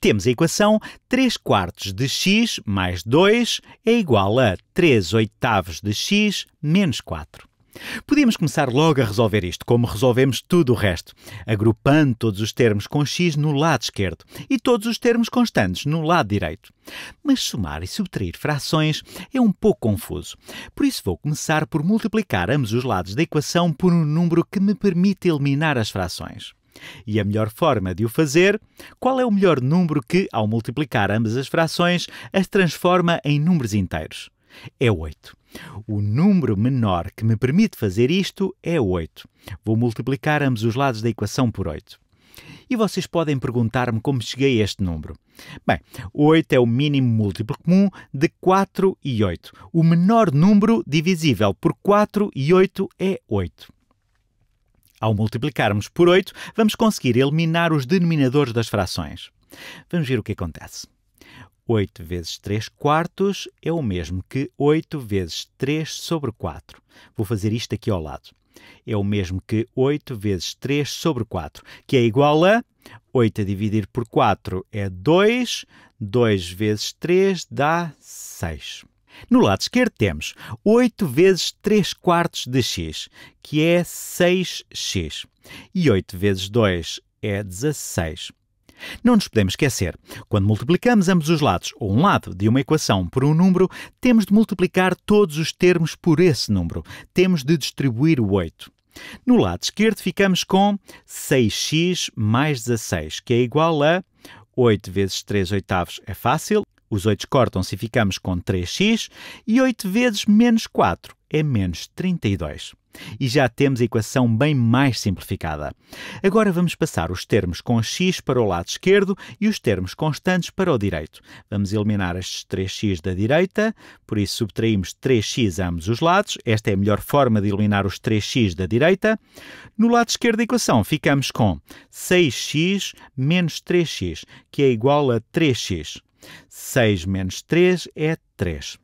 temos a equação 3 quartos de x mais 2 é igual a 3 oitavos de x menos 4. Podíamos começar logo a resolver isto, como resolvemos tudo o resto, agrupando todos os termos com x no lado esquerdo e todos os termos constantes no lado direito. Mas somar e subtrair frações é um pouco confuso. Por isso vou começar por multiplicar ambos os lados da equação por um número que me permite eliminar as frações. E a melhor forma de o fazer? Qual é o melhor número que, ao multiplicar ambas as frações, as transforma em números inteiros? É 8. O número menor que me permite fazer isto é 8. Vou multiplicar ambos os lados da equação por 8. E vocês podem perguntar-me como cheguei a este número. Bem, 8 é o mínimo múltiplo comum de 4 e 8. O menor número divisível por 4 e 8 é 8. Ao multiplicarmos por 8, vamos conseguir eliminar os denominadores das frações. Vamos ver o que acontece. 8 vezes 3 quartos é o mesmo que 8 vezes 3 sobre 4. Vou fazer isto aqui ao lado. É o mesmo que 8 vezes 3 sobre 4, que é igual a 8 a dividir por 4 é 2, 2 vezes 3 dá 6. No lado esquerdo temos 8 vezes 3 quartos de x, que é 6x. E 8 vezes 2 é 16. Não nos podemos esquecer, quando multiplicamos ambos os lados ou um lado de uma equação por um número, temos de multiplicar todos os termos por esse número. Temos de distribuir o 8. No lado esquerdo ficamos com 6x mais 16, que é igual a 8 vezes 3 oitavos é fácil, os 8 cortam-se e ficamos com 3x, e 8 vezes menos 4 é menos 32. E já temos a equação bem mais simplificada. Agora vamos passar os termos com x para o lado esquerdo e os termos constantes para o direito. Vamos eliminar estes 3x da direita, por isso subtraímos 3x a ambos os lados. Esta é a melhor forma de eliminar os 3x da direita. No lado esquerdo da equação ficamos com 6x menos 3x, que é igual a 3x. 6 menos 3 é 3.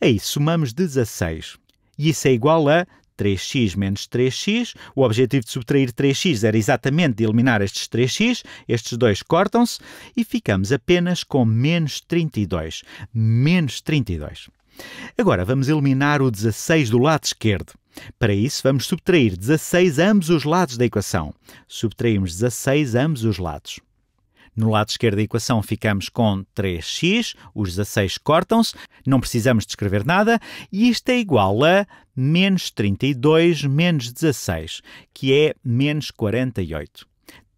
Aí somamos 16. E isso é igual a 3x menos 3x. O objetivo de subtrair 3x era exatamente de eliminar estes 3x. Estes dois cortam-se e ficamos apenas com menos 32. Menos 32. Agora vamos eliminar o 16 do lado esquerdo. Para isso, vamos subtrair 16 ambos os lados da equação. Subtraímos 16 ambos os lados. No lado esquerdo da equação ficamos com 3x, os 16 cortam-se, não precisamos de escrever nada, e isto é igual a menos 32 menos 16, que é menos 48.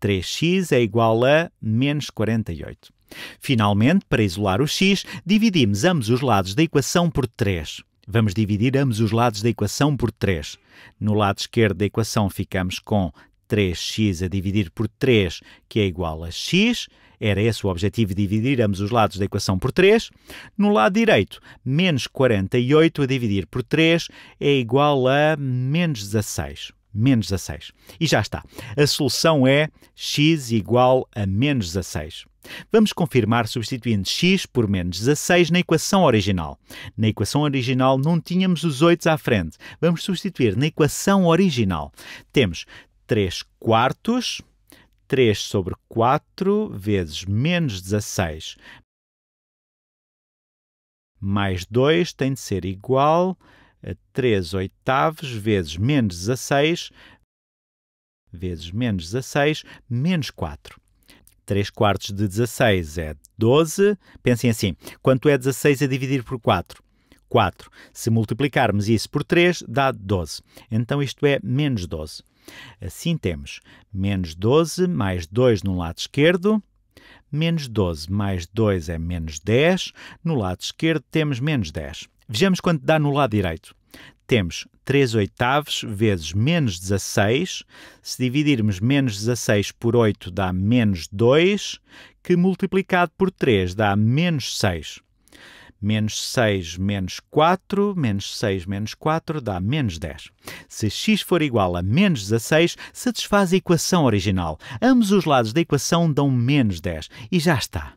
3x é igual a menos 48. Finalmente, para isolar o x, dividimos ambos os lados da equação por 3. Vamos dividir ambos os lados da equação por 3. No lado esquerdo da equação ficamos com 3x a dividir por 3, que é igual a x. Era esse o objetivo, dividir ambos os lados da equação por 3. No lado direito, menos 48 a dividir por 3 é igual a menos 16 menos 16. E já está. A solução é x igual a menos 16. Vamos confirmar substituindo x por menos 16 na equação original. Na equação original não tínhamos os 8 à frente. Vamos substituir na equação original. Temos 3 quartos. 3 sobre 4 vezes menos 16. Mais 2 tem de ser igual a 3 oitavos vezes menos 16, vezes menos 16, menos 4. 3 quartos de 16 é 12. Pensem assim: quanto é 16 a dividir por 4? 4. Se multiplicarmos isso por 3, dá 12. Então isto é menos 12. Assim temos menos 12 mais 2 no lado esquerdo, menos 12 mais 2 é menos 10, no lado esquerdo temos menos 10. Vejamos quanto dá no lado direito. Temos 3 oitavos vezes menos 16. Se dividirmos menos 16 por 8 dá menos 2, que multiplicado por 3 dá menos 6. Menos 6 menos 4, menos 6 menos 4 dá menos 10. Se x for igual a menos 16, satisfaz a equação original. Ambos os lados da equação dão menos 10 e já está.